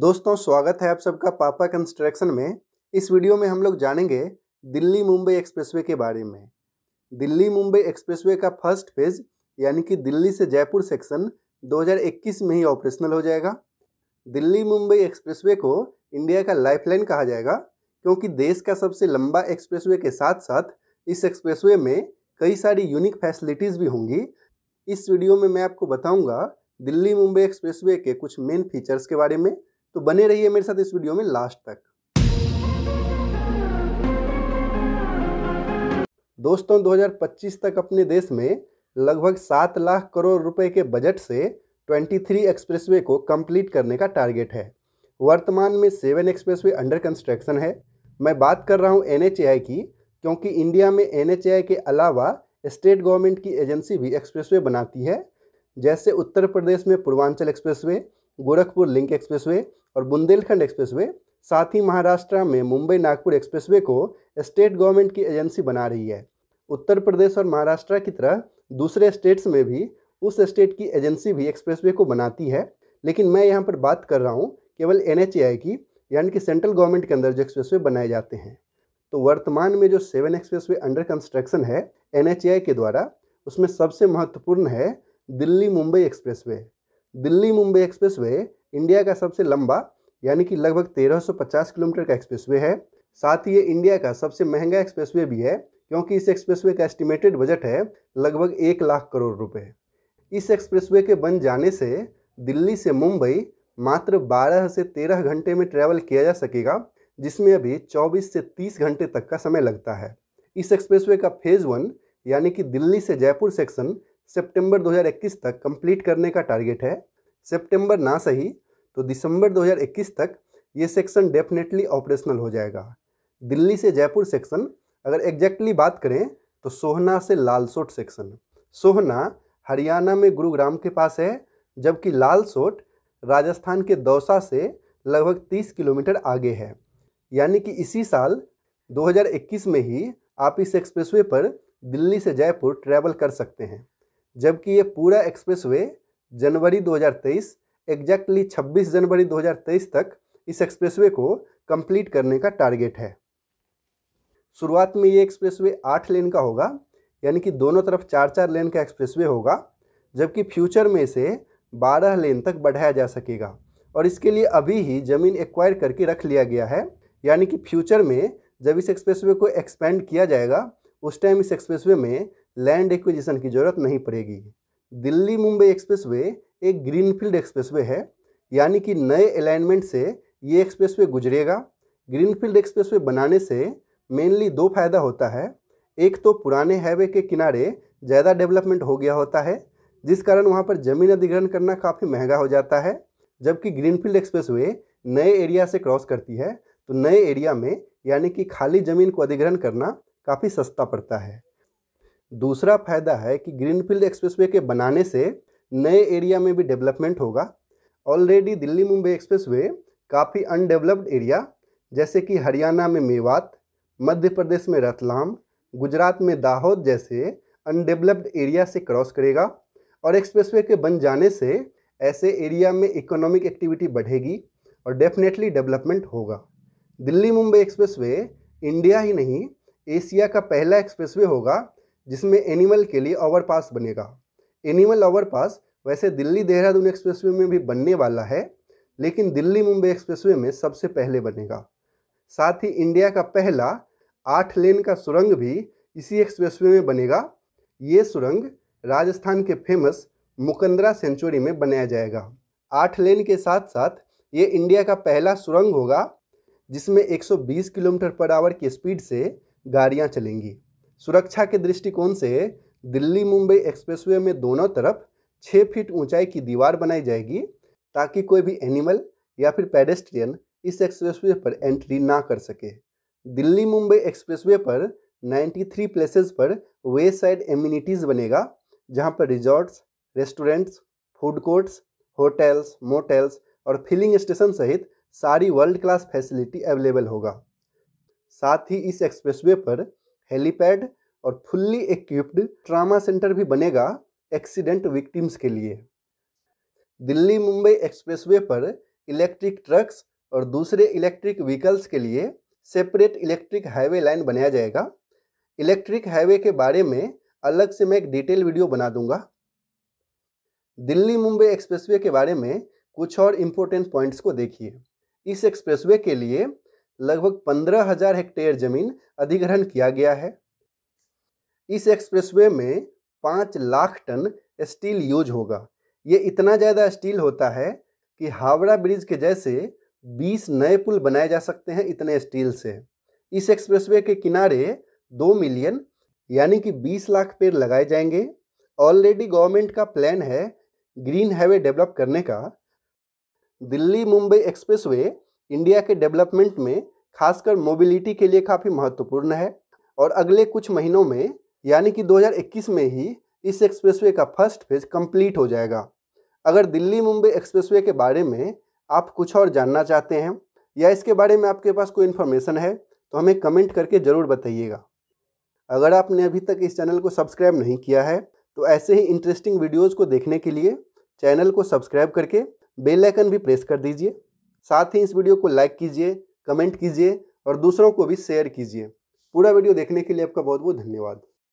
दोस्तों स्वागत है आप सबका पापा कंस्ट्रक्शन में इस वीडियो में हम लोग जानेंगे दिल्ली मुंबई एक्सप्रेसवे के बारे में दिल्ली मुंबई एक्सप्रेसवे का फर्स्ट फेज यानी कि दिल्ली से जयपुर सेक्शन 2021 में ही ऑपरेशनल हो जाएगा दिल्ली मुंबई एक्सप्रेसवे को इंडिया का लाइफलाइन कहा जाएगा क्योंकि देश का सबसे लंबा एक्सप्रेस के साथ साथ इस एक्सप्रेस में कई सारी यूनिक फैसिलिटीज़ भी होंगी इस वीडियो में मैं आपको बताऊँगा दिल्ली मुंबई एक्सप्रेसवे के कुछ मेन फीचर्स के बारे में तो बने रहिए मेरे साथ इस वीडियो में लास्ट तक दोस्तों 2025 तक अपने देश में लगभग सात लाख करोड़ रुपए के बजट से 23 एक्सप्रेसवे को कंप्लीट करने का टारगेट है वर्तमान में सेवन एक्सप्रेसवे अंडर कंस्ट्रक्शन है मैं बात कर रहा हूँ एन की क्योंकि इंडिया में एन के अलावा स्टेट गवर्नमेंट की एजेंसी भी एक्सप्रेसवे बनाती है जैसे उत्तर प्रदेश में Purvanchal expressway Gorakhpur link expressway और बुंदेलखंड एक्सप्रेसवे साथ ही महाराष्ट्र में मुंबई नागपुर एक्सप्रेसवे को स्टेट गवर्नमेंट की एजेंसी बना रही है उत्तर प्रदेश और महाराष्ट्र की तरह दूसरे स्टेट्स में भी उस स्टेट की एजेंसी भी एक्सप्रेसवे को बनाती है लेकिन मैं यहाँ पर बात कर रहा हूँ केवल एन की यानी कि सेंट्रल गवर्नमेंट के अंदर जो एक्सप्रेसवे बनाए जाते हैं तो वर्तमान में जो सेवन एक्सप्रेसवे अंडर कंस्ट्रक्शन है एन के द्वारा उसमें सबसे महत्वपूर्ण है Delhi Mumbai expressway Delhi Mumbai expressway India का सबसे लंबा यानी कि लगभग 1350 किलोमीटर का एक्सप्रेसवे है साथ ही ये इंडिया का सबसे महंगा एक्सप्रेसवे भी है क्योंकि इस एक्सप्रेसवे का एस्टिमेटेड बजट है लगभग एक लाख करोड़ रुपए इस एक्सप्रेसवे के बन जाने से दिल्ली से मुंबई मात्र 12 से 13 घंटे में ट्रैवल किया जा सकेगा जिसमें अभी 24 से 30 घंटे तक का समय लगता है इस एक्सप्रेसवे का फेज़ वन यानी कि दिल्ली से जयपुर सेक्शन सितंबर 2021 तक कंप्लीट करने का टारगेट है सितंबर ना सही तो दिसंबर 2021 तक ये सेक्शन डेफिनेटली ऑपरेशनल हो जाएगा दिल्ली से जयपुर सेक्शन अगर एग्जैक्टली बात करें तो सोहना से लालसोट सेक्शन सोहना हरियाणा में गुरुग्राम के पास है जबकि लालसोट राजस्थान के दौसा से लगभग 30 किलोमीटर आगे है यानी कि इसी साल 2021 में ही आप इस एक्सप्रेसवे पर दिल्ली से जयपुर ट्रैवल कर सकते हैं जबकि ये पूरा एक्सप्रेसवे जनवरी 2023 एग्जैक्टली 26 जनवरी 2023 तक इस एक्सप्रेसवे को कंप्लीट करने का टारगेट है शुरुआत में ये एक्सप्रेसवे आठ लेन का होगा यानी कि दोनों तरफ चार चार लेन का एक्सप्रेसवे होगा जबकि फ्यूचर में इसे बारह लेन तक बढ़ाया जा सकेगा और इसके लिए अभी ही ज़मीन एक्वायर करके रख लिया गया है यानी कि फ्यूचर में जब इस एक्सप्रेसवे को एक्सपेंड किया जाएगा उस टाइम इस एक्सप्रेसवे में लैंड एक्विजिशन की ज़रूरत नहीं पड़ेगी दिल्ली मुंबई एक्सप्रेसवे एक ग्रीनफील्ड एक्सप्रेसवे है यानी कि नए अलाइनमेंट से ये एक्सप्रेसवे गुजरेगा ग्रीनफील्ड एक्सप्रेसवे बनाने से मेनली दो फायदा होता है एक तो पुराने हाईवे के किनारे ज़्यादा डेवलपमेंट हो गया होता है जिस कारण वहाँ पर ज़मीन अधिग्रहण करना काफ़ी महंगा हो जाता है जबकि ग्रीनफील्ड एक्सप्रेसवे नए एरिया से क्रॉस करती है तो नए एरिया में यानी कि खाली ज़मीन को अधिग्रहण करना काफ़ी सस्ता पड़ता है दूसरा फायदा है कि ग्रीनफील्ड एक्सप्रेसवे के बनाने से नए एरिया में भी डेवलपमेंट होगा ऑलरेडी दिल्ली मुंबई एक्सप्रेसवे काफ़ी अनडेवलप्ड एरिया जैसे कि हरियाणा में मेवात मध्य प्रदेश में रतलाम गुजरात में दाहोद जैसे अनडेवलप्ड एरिया से क्रॉस करेगा और एक्सप्रेसवे के बन जाने से ऐसे एरिया में इकोनॉमिक एक्टिविटी बढ़ेगी और डेफिनेटली डेवलपमेंट होगा दिल्ली मुंबई एक्सप्रेसवे इंडिया ही नहीं एशिया का पहला एक्सप्रेसवे होगा जिसमें एनिमल के लिए ओवरपास बनेगा एनिमल ओवरपास वैसे दिल्ली देहरादून एक्सप्रेसवे में भी बनने वाला है लेकिन दिल्ली मुंबई एक्सप्रेसवे में सबसे पहले बनेगा साथ ही इंडिया का पहला आठ लेन का सुरंग भी इसी एक्सप्रेसवे में बनेगा ये सुरंग राजस्थान के फेमस मुकंदरा सेंचुरी में बनाया जाएगा आठ लेन के साथ साथ ये इंडिया का पहला सुरंग होगा जिसमें 120 किलोमीटर पर आवर की स्पीड से गाड़ियाँ चलेंगी सुरक्षा के दृष्टिकोण से दिल्ली मुंबई एक्सप्रेसवे में दोनों तरफ छः फीट ऊंचाई की दीवार बनाई जाएगी ताकि कोई भी एनिमल या फिर पेडेस्ट्रियन इस एक्सप्रेसवे पर एंट्री ना कर सके दिल्ली मुंबई एक्सप्रेसवे पर 93 प्लेसेस पर वे साइड एम्यूनिटीज़ बनेगा जहां पर resorts restaurants food courts hotels motels और फिलिंग स्टेशन सहित सारी वर्ल्ड क्लास फैसिलिटी अवेलेबल होगा साथ ही इस एक्सप्रेसवे पर हेलीपैड और फुल्ली इक्विप्ड ट्रामा सेंटर भी बनेगा एक्सीडेंट विक्टिम्स के लिए दिल्ली मुंबई एक्सप्रेसवे पर इलेक्ट्रिक ट्रक्स और दूसरे इलेक्ट्रिक व्हीकल्स के लिए सेपरेट इलेक्ट्रिक हाईवे लाइन बनाया जाएगा इलेक्ट्रिक हाईवे के बारे में अलग से मैं एक डिटेल वीडियो बना दूंगा दिल्ली मुंबई एक्सप्रेसवे के बारे में कुछ और इम्पोर्टेंट पॉइंट्स को देखिए इस एक्सप्रेसवे के लिए लगभग पंद्रह हजार हेक्टेयर जमीन अधिग्रहण किया गया है इस एक्सप्रेसवे में पाँच लाख टन स्टील यूज होगा ये इतना ज़्यादा स्टील होता है कि हावड़ा ब्रिज के जैसे 20 नए पुल बनाए जा सकते हैं इतने स्टील से इस एक्सप्रेसवे के किनारे दो मिलियन यानी कि 20 लाख पेड़ लगाए जाएंगे ऑलरेडी गवर्नमेंट का प्लान है ग्रीन हाईवे डेवलप करने का दिल्ली मुंबई एक्सप्रेसवे इंडिया के डेवलपमेंट में खासकर मोबिलिटी के लिए काफ़ी महत्वपूर्ण है और अगले कुछ महीनों में यानी कि 2021 में ही इस एक्सप्रेसवे का फर्स्ट फेज कंप्लीट हो जाएगा अगर दिल्ली मुंबई एक्सप्रेसवे के बारे में आप कुछ और जानना चाहते हैं या इसके बारे में आपके पास कोई इन्फॉर्मेशन है तो हमें कमेंट करके ज़रूर बताइएगा अगर आपने अभी तक इस चैनल को सब्सक्राइब नहीं किया है तो ऐसे ही इंटरेस्टिंग वीडियोज़ को देखने के लिए चैनल को सब्सक्राइब करके बेल आइकन भी प्रेस कर दीजिए साथ ही इस वीडियो को लाइक कीजिए कमेंट कीजिए और दूसरों को भी शेयर कीजिए पूरा वीडियो देखने के लिए आपका बहुत बहुत धन्यवाद